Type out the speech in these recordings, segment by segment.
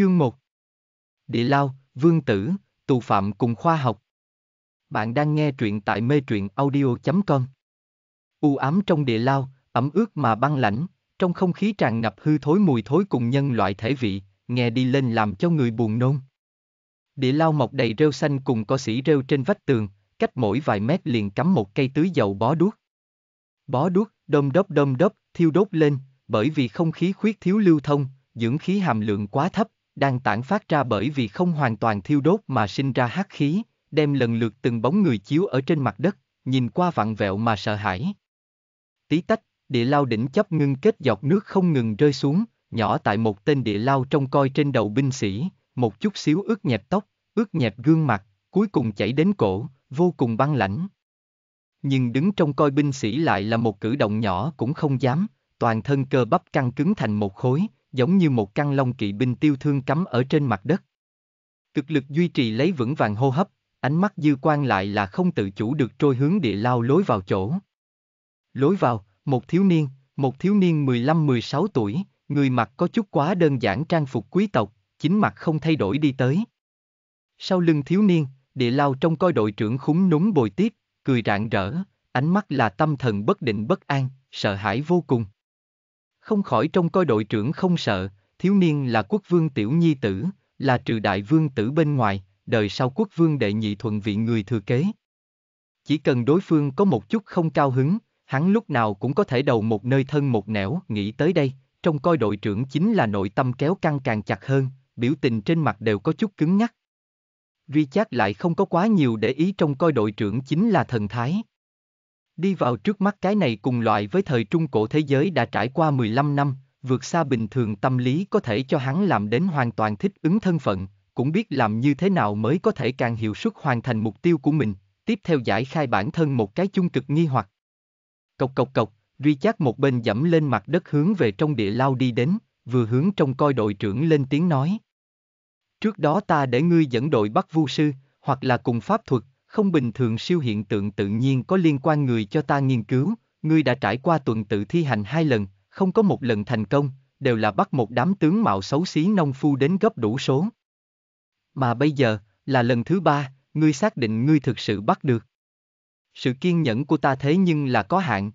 Chương 1 Địa Lao, Vương Tử, Tù Phạm cùng Khoa học Bạn đang nghe truyện tại mê truyện audio.com U ám trong địa lao, ẩm ướt mà băng lãnh, trong không khí tràn ngập hư thối mùi thối cùng nhân loại thể vị, nghe đi lên làm cho người buồn nôn. Địa lao mọc đầy rêu xanh cùng có sĩ rêu trên vách tường, cách mỗi vài mét liền cắm một cây tưới dầu bó đuốc. Bó đuốc, đom đốc đom đốc, thiêu đốt lên, bởi vì không khí khuyết thiếu lưu thông, dưỡng khí hàm lượng quá thấp, đang tản phát ra bởi vì không hoàn toàn thiêu đốt mà sinh ra hắc khí, đem lần lượt từng bóng người chiếu ở trên mặt đất, nhìn qua vặn vẹo mà sợ hãi. Tí tách, địa lao đỉnh chấp ngưng kết dọc nước không ngừng rơi xuống, nhỏ tại một tên địa lao trông coi trên đầu binh sĩ, một chút xíu ướt nhẹp tóc, ướt nhẹp gương mặt, cuối cùng chảy đến cổ, vô cùng băng lãnh. Nhưng đứng trong coi binh sĩ lại là một cử động nhỏ cũng không dám, toàn thân cơ bắp căng cứng thành một khối, giống như một căn long kỵ binh tiêu thương cắm ở trên mặt đất. Cực lực duy trì lấy vững vàng hô hấp, ánh mắt dư quan lại là không tự chủ được trôi hướng địa lao lối vào chỗ. Lối vào, một thiếu niên, một thiếu niên 15-16 tuổi, người mặc có chút quá đơn giản trang phục quý tộc, chính mặt không thay đổi đi tới. Sau lưng thiếu niên, địa lao trong coi đội trưởng khúng núm bồi tiếp, cười rạng rỡ, ánh mắt là tâm thần bất định bất an, sợ hãi vô cùng. Không khỏi trông coi đội trưởng không sợ, thiếu niên là quốc vương tiểu nhi tử, là trừ đại vương tử bên ngoài, đời sau quốc vương đệ nhị thuận vị người thừa kế. Chỉ cần đối phương có một chút không cao hứng, hắn lúc nào cũng có thể đầu một nơi thân một nẻo, nghĩ tới đây, trong coi đội trưởng chính là nội tâm kéo căng càng chặt hơn, biểu tình trên mặt đều có chút cứng nhắc. Richard lại không có quá nhiều để ý trong coi đội trưởng chính là thần thái, Đi vào trước mắt cái này cùng loại với thời trung cổ thế giới đã trải qua 15 năm, vượt xa bình thường tâm lý có thể cho hắn làm đến hoàn toàn thích ứng thân phận, cũng biết làm như thế nào mới có thể càng hiệu suất hoàn thành mục tiêu của mình, tiếp theo giải khai bản thân một cái chung cực nghi hoặc. Cộc cộc cộc, duy Richard một bên dẫm lên mặt đất hướng về trong địa lao đi đến, vừa hướng trong coi đội trưởng lên tiếng nói. Trước đó ta để ngươi dẫn đội bắt vu sư, hoặc là cùng pháp thuật, không bình thường siêu hiện tượng tự nhiên có liên quan người cho ta nghiên cứu, ngươi đã trải qua tuần tự thi hành hai lần, không có một lần thành công, đều là bắt một đám tướng mạo xấu xí nông phu đến gấp đủ số. Mà bây giờ, là lần thứ ba, ngươi xác định ngươi thực sự bắt được. Sự kiên nhẫn của ta thế nhưng là có hạn.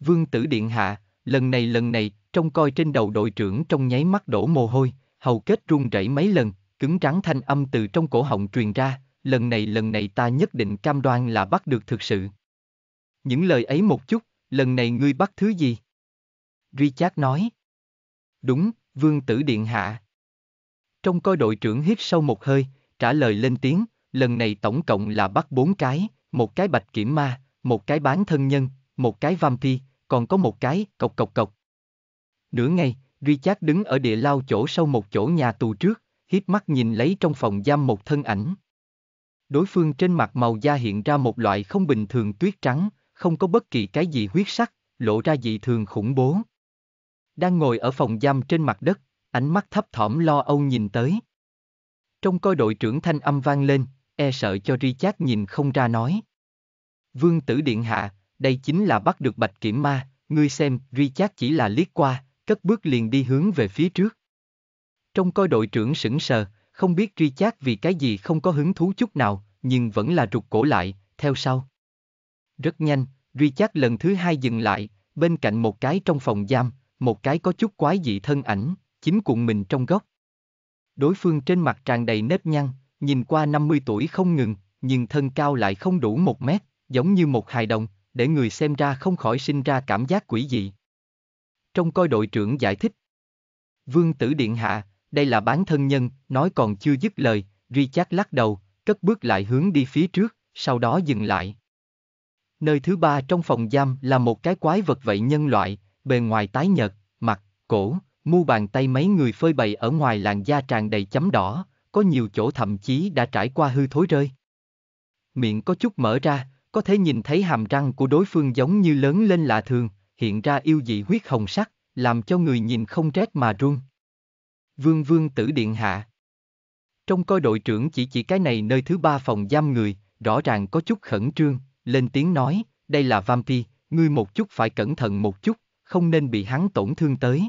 Vương tử điện hạ, lần này lần này, trông coi trên đầu đội trưởng trong nháy mắt đổ mồ hôi, hầu kết run rẩy mấy lần, cứng trắng thanh âm từ trong cổ họng truyền ra, lần này lần này ta nhất định cam đoan là bắt được thực sự. Những lời ấy một chút, lần này ngươi bắt thứ gì? Richard nói. Đúng, vương tử điện hạ. Trong coi đội trưởng hít sâu một hơi, trả lời lên tiếng, lần này tổng cộng là bắt bốn cái, một cái bạch kiểm ma, một cái bán thân nhân, một cái vam thi, còn có một cái cộc cộc cộc. Nửa ngày, Richard đứng ở địa lao chỗ sau một chỗ nhà tù trước, hít mắt nhìn lấy trong phòng giam một thân ảnh. Đối phương trên mặt màu da hiện ra một loại không bình thường tuyết trắng, không có bất kỳ cái gì huyết sắc, lộ ra dị thường khủng bố. Đang ngồi ở phòng giam trên mặt đất, ánh mắt thấp thỏm lo âu nhìn tới. Trong coi đội trưởng thanh âm vang lên, e sợ cho Richard nhìn không ra nói. Vương tử điện hạ, đây chính là bắt được bạch kiểm ma, ngươi xem, Richard chỉ là liếc qua, cất bước liền đi hướng về phía trước. Trong coi đội trưởng sững sờ, không biết truy chát vì cái gì không có hứng thú chút nào, nhưng vẫn là rụt cổ lại, theo sau. Rất nhanh, truy chát lần thứ hai dừng lại, bên cạnh một cái trong phòng giam, một cái có chút quái dị thân ảnh, chính cuộn mình trong góc. Đối phương trên mặt tràn đầy nếp nhăn, nhìn qua 50 tuổi không ngừng, nhưng thân cao lại không đủ một mét, giống như một hài đồng, để người xem ra không khỏi sinh ra cảm giác quỷ dị. Trong coi đội trưởng giải thích, Vương tử Điện Hạ, đây là bán thân nhân, nói còn chưa dứt lời, Richard lắc đầu, cất bước lại hướng đi phía trước, sau đó dừng lại. Nơi thứ ba trong phòng giam là một cái quái vật vậy nhân loại, bề ngoài tái nhợt, mặt, cổ, mu bàn tay mấy người phơi bày ở ngoài làn da tràn đầy chấm đỏ, có nhiều chỗ thậm chí đã trải qua hư thối rơi. Miệng có chút mở ra, có thể nhìn thấy hàm răng của đối phương giống như lớn lên lạ thường, hiện ra yêu dị huyết hồng sắc, làm cho người nhìn không rét mà run. Vương Vương Tử Điện Hạ. Trong coi đội trưởng chỉ chỉ cái này nơi thứ ba phòng giam người, rõ ràng có chút khẩn trương, lên tiếng nói, đây là Vampi, ngươi một chút phải cẩn thận một chút, không nên bị hắn tổn thương tới.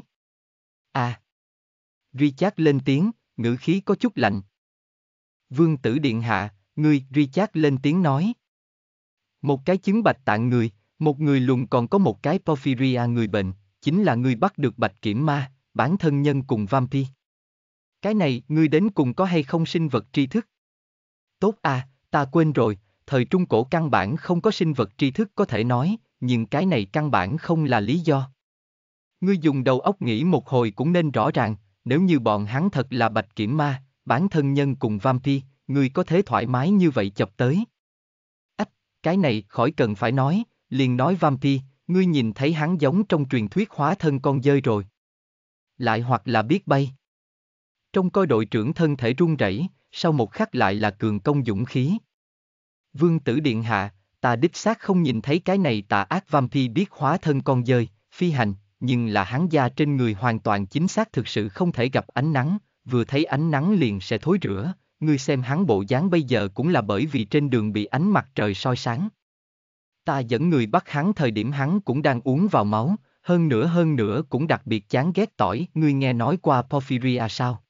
A, À! Richard lên tiếng, ngữ khí có chút lạnh. Vương Tử Điện Hạ, ngươi, Richard lên tiếng nói. Một cái chứng bạch tạng người, một người lùn còn có một cái porphyria người bệnh, chính là người bắt được bạch kiểm ma, bản thân nhân cùng vampi. Cái này, ngươi đến cùng có hay không sinh vật tri thức? Tốt à, ta quên rồi, thời Trung Cổ căn bản không có sinh vật tri thức có thể nói, nhưng cái này căn bản không là lý do. Ngươi dùng đầu óc nghĩ một hồi cũng nên rõ ràng, nếu như bọn hắn thật là bạch kiểm ma, bản thân nhân cùng vampy, ngươi có thể thoải mái như vậy chập tới. Ách, cái này khỏi cần phải nói, liền nói vampy, ngươi nhìn thấy hắn giống trong truyền thuyết hóa thân con dơi rồi. Lại hoặc là biết bay. Trông coi đội trưởng thân thể run rẩy, sau một khắc lại là cường công dũng khí. Vương tử điện hạ, ta đích xác không nhìn thấy cái này tà ác vampi biết hóa thân con dơi, phi hành, nhưng là hắn da trên người hoàn toàn chính xác thực sự không thể gặp ánh nắng, vừa thấy ánh nắng liền sẽ thối rửa, ngươi xem hắn bộ dáng bây giờ cũng là bởi vì trên đường bị ánh mặt trời soi sáng. Ta dẫn người bắt hắn thời điểm hắn cũng đang uống vào máu, hơn nữa hơn nữa cũng đặc biệt chán ghét tỏi, ngươi nghe nói qua Porphyria sao?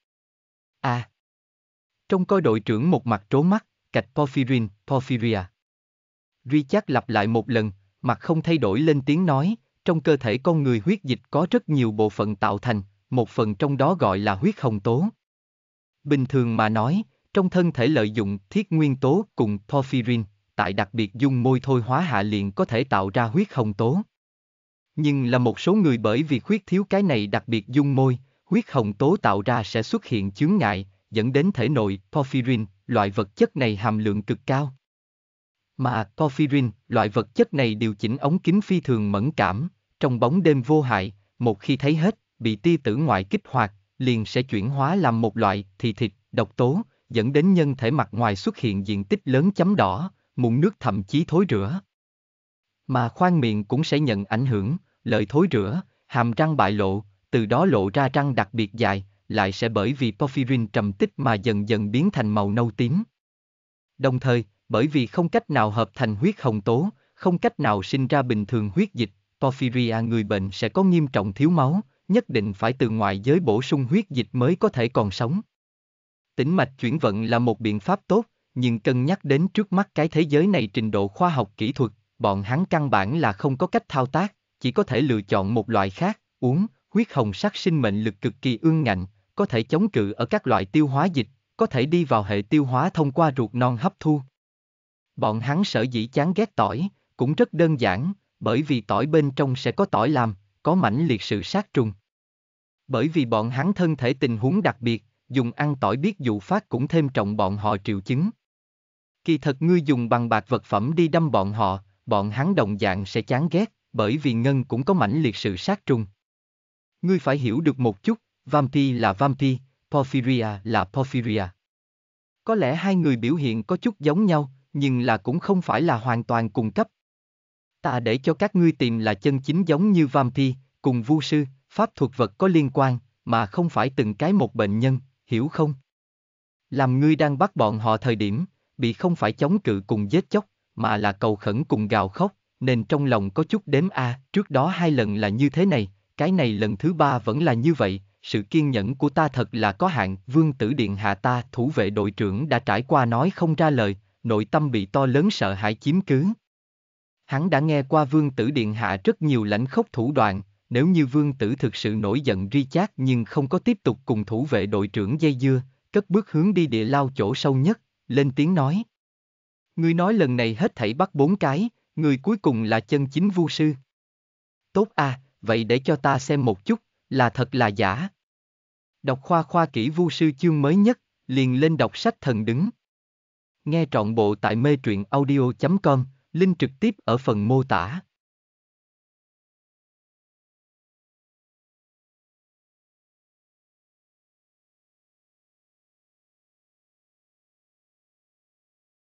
À. Trong coi đội trưởng một mặt trố mắt, cạch Porphyrin, Porphyria. Richard lặp lại một lần, mặt không thay đổi lên tiếng nói, trong cơ thể con người huyết dịch có rất nhiều bộ phận tạo thành, một phần trong đó gọi là huyết hồng tố. Bình thường mà nói, trong thân thể lợi dụng thiết nguyên tố cùng porphyrin, tại đặc biệt dung môi thôi hóa hạ liền có thể tạo ra huyết hồng tố. Nhưng là một số người bởi vì khuyết thiếu cái này đặc biệt dung môi, huyết hồng tố tạo ra sẽ xuất hiện chướng ngại, dẫn đến thể nội porphyrin, loại vật chất này hàm lượng cực cao. Mà porphyrin, loại vật chất này điều chỉnh ống kính phi thường mẫn cảm, trong bóng đêm vô hại, một khi thấy hết, bị tia tử ngoại kích hoạt, liền sẽ chuyển hóa làm một loại thì thịt, độc tố, dẫn đến nhân thể mặt ngoài xuất hiện diện tích lớn chấm đỏ, mụn nước thậm chí thối rửa. Mà khoang miệng cũng sẽ nhận ảnh hưởng, lợi thối rửa, hàm răng bại lộ, từ đó lộ ra răng đặc biệt dài, lại sẽ bởi vì porphyrin trầm tích mà dần dần biến thành màu nâu tím. Đồng thời, bởi vì không cách nào hợp thành huyết hồng tố, không cách nào sinh ra bình thường huyết dịch, porphyria người bệnh sẽ có nghiêm trọng thiếu máu, nhất định phải từ ngoại giới bổ sung huyết dịch mới có thể còn sống. Tĩnh mạch chuyển vận là một biện pháp tốt, nhưng cân nhắc đến trước mắt cái thế giới này trình độ khoa học kỹ thuật, bọn hắn căn bản là không có cách thao tác, chỉ có thể lựa chọn một loại khác, uống, Huyết hồng sắc sinh mệnh lực cực kỳ ương ngạnh, có thể chống cự ở các loại tiêu hóa dịch, có thể đi vào hệ tiêu hóa thông qua ruột non hấp thu. Bọn hắn sở dĩ chán ghét tỏi, cũng rất đơn giản, bởi vì tỏi bên trong sẽ có tỏi làm, có mãnh liệt sự sát trùng. Bởi vì bọn hắn thân thể tình huống đặc biệt, dùng ăn tỏi biết dụ phát cũng thêm trọng bọn họ triệu chứng. Kỳ thật ngươi dùng bằng bạc vật phẩm đi đâm bọn họ, bọn hắn đồng dạng sẽ chán ghét, bởi vì ngân cũng có mãnh liệt sự sát trùng. Ngươi phải hiểu được một chút, Vampi là Vampi, Porphyria là Porphyria. Có lẽ hai người biểu hiện có chút giống nhau, nhưng là cũng không phải là hoàn toàn cùng cấp. Ta để cho các ngươi tìm là chân chính giống như Vampi, cùng vu sư, pháp thuật vật có liên quan, mà không phải từng cái một bệnh nhân, hiểu không? Làm ngươi đang bắt bọn họ thời điểm, bị không phải chống cự cùng giết chóc, mà là cầu khẩn cùng gào khóc, nên trong lòng có chút đếm a, à, trước đó hai lần là như thế này, cái này lần thứ ba vẫn là như vậy, sự kiên nhẫn của ta thật là có hạn, vương tử điện hạ ta, thủ vệ đội trưởng đã trải qua nói không ra lời, nội tâm bị to lớn sợ hãi chiếm cứ. Hắn đã nghe qua vương tử điện hạ rất nhiều lãnh khốc thủ đoạn, nếu như vương tử thực sự nổi giận ri chát nhưng không có tiếp tục cùng thủ vệ đội trưởng dây dưa, cất bước hướng đi địa lao chỗ sâu nhất, lên tiếng nói. Ngươi nói lần này hết thảy bắt bốn cái, người cuối cùng là chân chính vu sư. Tốt à, vậy để cho ta xem một chút, là thật là giả. Đọc khoa khoa kỹ vu sư chương mới nhất, liền lên đọc sách thần đứng. Nghe trọn bộ tại mê truyện audio.com, link trực tiếp ở phần mô tả.